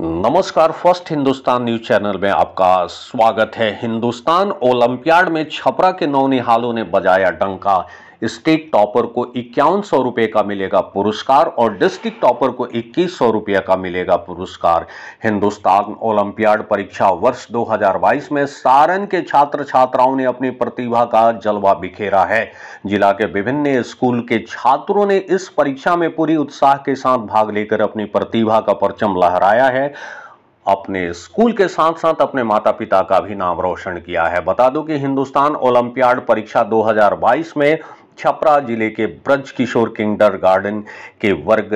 नमस्कार first Hindustan news channel में आपका स्वागत है हिंदुस्तान ओलंपियाड में छपरा के नौनिहालों ने बजाया डंका स्टेट टॉपर को इक्यावन सौ रुपये का मिलेगा पुरस्कार और डिस्ट्रिक्ट टॉपर को इक्कीस सौ रुपये का मिलेगा पुरस्कार हिंदुस्तान ओलंपियाड परीक्षा वर्ष 2022 में सारण के छात्र छात्राओं ने अपनी प्रतिभा का जलवा बिखेरा है जिला के विभिन्न स्कूल के छात्रों ने इस परीक्षा में पूरी उत्साह के साथ भाग लेकर अपनी प्रतिभा का परचम लहराया है अपने स्कूल के साथ साथ अपने माता पिता का भी नाम रोशन किया है बता दूं कि हिंदुस्तान ओलंपियाड परीक्षा 2022 में छपरा जिले के ब्रज किशोर किंगडर गार्डन के वर्ग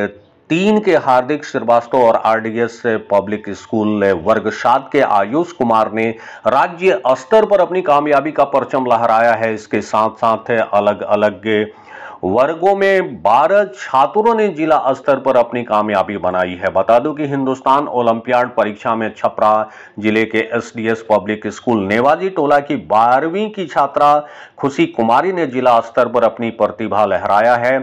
तीन के हार्दिक श्रीवास्तव और आरडीएस पब्लिक स्कूल वर्ग सात के आयुष कुमार ने राज्य स्तर पर अपनी कामयाबी का परचम लहराया है इसके साथ साथ अलग अलग वर्गों में 12 छात्रों ने जिला स्तर पर अपनी कामयाबी बनाई है बता दूं कि हिंदुस्तान ओलंपियाड परीक्षा में छपरा जिले के SDS public school Newaji Tola की बारहवीं की छात्रा खुशी कुमारी ने जिला स्तर पर अपनी प्रतिभा लहराया है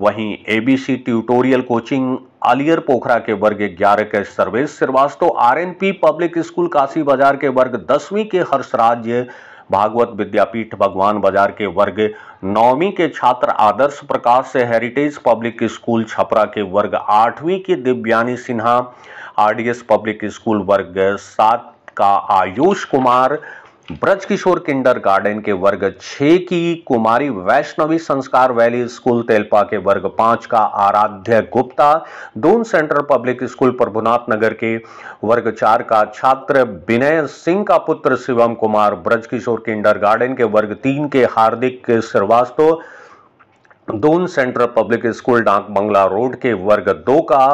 वहीं ABC tutorial coaching Aliyar Pokhra के वर्ग ग्यारह के Sarvesh Srivastava RNP public school Kashi Bazar के वर्ग दसवीं के हर्षराज भागवत विद्यापीठ भगवान बाजार के वर्ग नौवीं के छात्र आदर्श प्रकाश से हेरिटेज पब्लिक स्कूल छपरा के वर्ग आठवीं की Divyani Sinha RDS public school वर्ग सात का आयुष कुमार ब्रजकिशोर किंडर गार्डन के वर्ग छ की कुमारी वैष्णवी संस्कार वैली स्कूल तेलपा के वर्ग पांच का Aaradhya Gupta Doon central public school Prabhunath Nagar के वर्ग चार का छात्र विनय सिंह का पुत्र शिवम कुमार ब्रजकिशोर किंडर गार्डन के वर्ग तीन के Hardik Srivastava Doon central public school Dak Bungalow road के वर्ग दो का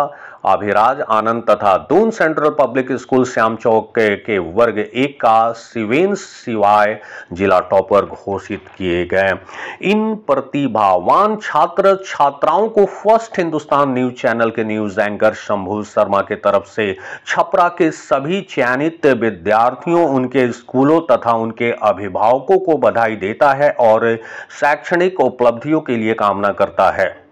अभिराज आनंद तथा Doon central public school Shyam Chowk के, के वर्ग एक का सिवेन सिवाय जिला टॉपर घोषित किए गए इन प्रतिभावान छात्र छात्राओं को फर्स्ट हिंदुस्तान न्यूज चैनल के न्यूज एंकर शंभु शर्मा के तरफ से छपरा के सभी चयनित विद्यार्थियों उनके स्कूलों तथा उनके अभिभावकों को बधाई देता है और शैक्षणिक उपलब्धियों के लिए कामना करता है